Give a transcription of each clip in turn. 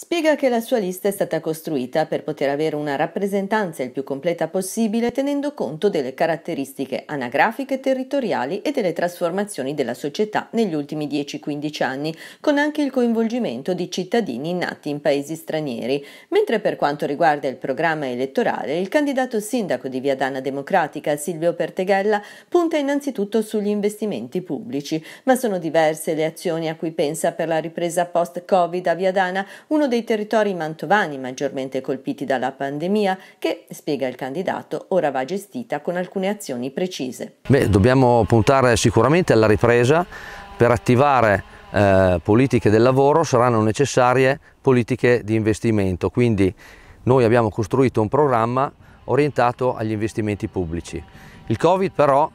Spiega che la sua lista è stata costruita per poter avere una rappresentanza il più completa possibile tenendo conto delle caratteristiche anagrafiche, territoriali e delle trasformazioni della società negli ultimi 10-15 anni, con anche il coinvolgimento di cittadini nati in paesi stranieri. Mentre per quanto riguarda il programma elettorale, il candidato sindaco di Viadana Democratica, Silvio Perteghella, punta innanzitutto sugli investimenti pubblici, ma sono diverse le azioni a cui pensa per la ripresa post-Covid a Viadana, uno dei territori mantovani maggiormente colpiti dalla pandemia che, spiega il candidato, ora va gestita con alcune azioni precise. Beh, dobbiamo puntare sicuramente alla ripresa per attivare eh, politiche del lavoro saranno necessarie politiche di investimento, quindi noi abbiamo costruito un programma orientato agli investimenti pubblici. Il Covid però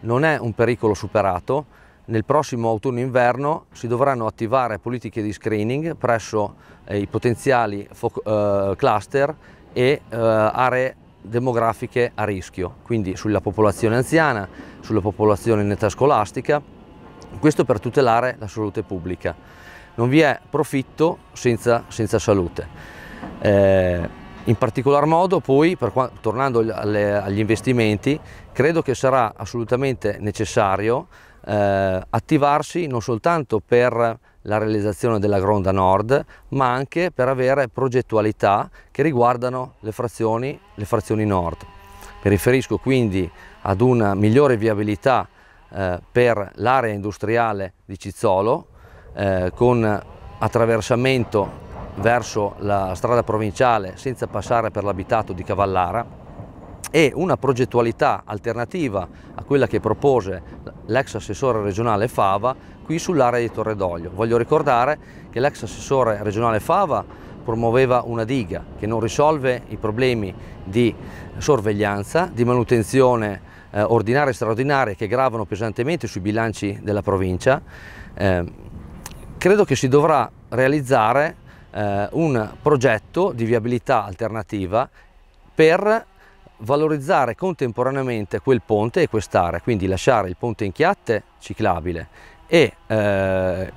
non è un pericolo superato, nel prossimo autunno-inverno si dovranno attivare politiche di screening presso eh, i potenziali eh, cluster e eh, aree demografiche a rischio, quindi sulla popolazione anziana, sulla popolazione in età scolastica, questo per tutelare la salute pubblica. Non vi è profitto senza, senza salute. Eh, in particolar modo poi, per, tornando alle, agli investimenti, credo che sarà assolutamente necessario eh, attivarsi non soltanto per la realizzazione della Gronda Nord, ma anche per avere progettualità che riguardano le frazioni, le frazioni nord. Mi riferisco quindi ad una migliore viabilità eh, per l'area industriale di Cizzolo, eh, con attraversamento verso la strada provinciale senza passare per l'abitato di Cavallara, e una progettualità alternativa a quella che propose l'ex assessore regionale Fava qui sull'area di Torredoglio. Voglio ricordare che l'ex assessore regionale Fava promuoveva una diga che non risolve i problemi di sorveglianza, di manutenzione eh, ordinaria e straordinaria che gravano pesantemente sui bilanci della provincia. Eh, credo che si dovrà realizzare eh, un progetto di viabilità alternativa per valorizzare contemporaneamente quel ponte e quest'area, quindi lasciare il ponte in chiatte ciclabile e eh,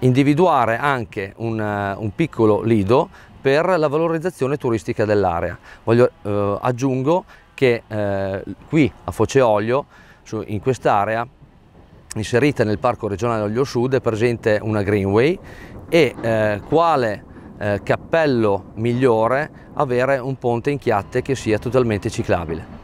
individuare anche un, eh, un, piccolo lido per la valorizzazione turistica dell'area. Eh, aggiungo che eh, qui a Foceolio, su, in quest'area, inserita nel Parco regionale Oglio Sud, è presente una greenway e eh, quale eh, cappello migliore avere un ponte in chiatte che sia totalmente ciclabile.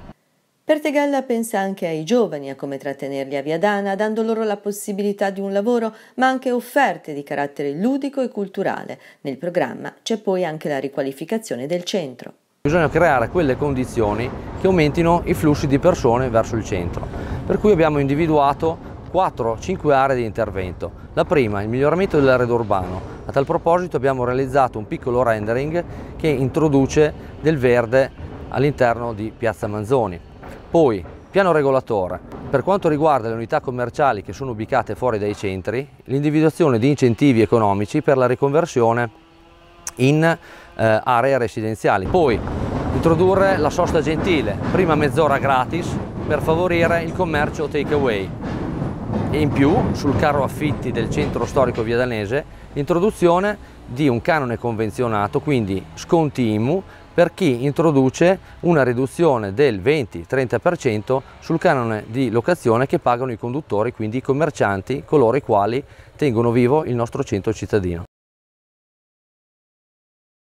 Pertegalla pensa anche ai giovani, a come trattenerli a Viadana, dando loro la possibilità di un lavoro, ma anche offerte di carattere ludico e culturale. Nel programma c'è poi anche la riqualificazione del centro. Bisogna creare quelle condizioni che aumentino i flussi di persone verso il centro, per cui abbiamo individuato 4-5 aree di intervento. La prima, il miglioramento dell'arredo urbano, a tal proposito abbiamo realizzato un piccolo rendering che introduce del verde all'interno di Piazza Manzoni. Poi, piano regolatore. Per quanto riguarda le unità commerciali che sono ubicate fuori dai centri, l'individuazione di incentivi economici per la riconversione in eh, aree residenziali. Poi, introdurre la sosta gentile, prima mezz'ora gratis per favorire il commercio takeaway e in più sul carro affitti del centro storico Via Danese l'introduzione di un canone convenzionato, quindi sconti IMU, per chi introduce una riduzione del 20-30% sul canone di locazione che pagano i conduttori, quindi i commercianti, coloro i quali tengono vivo il nostro centro cittadino.